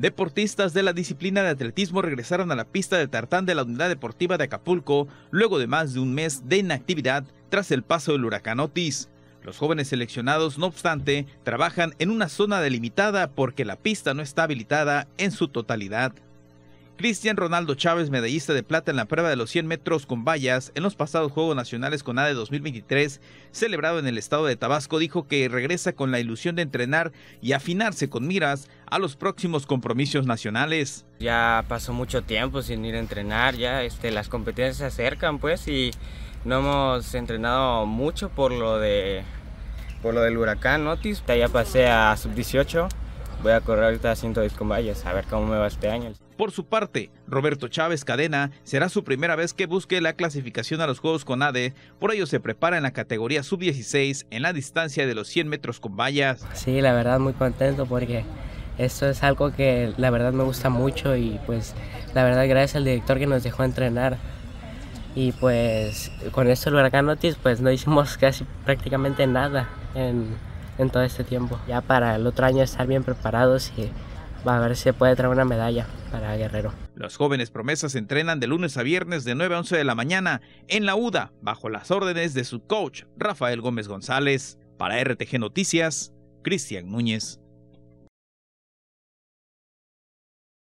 Deportistas de la disciplina de atletismo regresaron a la pista de tartán de la Unidad Deportiva de Acapulco luego de más de un mes de inactividad tras el paso del huracán Otis. Los jóvenes seleccionados, no obstante, trabajan en una zona delimitada porque la pista no está habilitada en su totalidad. Cristian Ronaldo Chávez, medallista de plata en la prueba de los 100 metros con vallas en los pasados Juegos Nacionales con de 2023, celebrado en el estado de Tabasco, dijo que regresa con la ilusión de entrenar y afinarse con miras a los próximos compromisos nacionales. Ya pasó mucho tiempo sin ir a entrenar, ya este, las competencias se acercan pues y no hemos entrenado mucho por lo de por lo del huracán Otis. Ya pasé a sub 18 voy a correr ahorita a 110 con vallas, a ver cómo me va este año. Por su parte, Roberto Chávez Cadena será su primera vez que busque la clasificación a los Juegos con ADE, por ello se prepara en la categoría sub-16 en la distancia de los 100 metros con vallas. Sí, la verdad muy contento porque esto es algo que la verdad me gusta mucho y pues la verdad gracias al director que nos dejó entrenar. Y pues con esto el huracán pues no hicimos casi prácticamente nada en, en todo este tiempo. Ya para el otro año estar bien preparados y va a ver si puede traer una medalla para Guerrero. Los jóvenes promesas entrenan de lunes a viernes de 9 a 11 de la mañana en la UDA bajo las órdenes de su coach Rafael Gómez González. Para RTG Noticias, Cristian Núñez.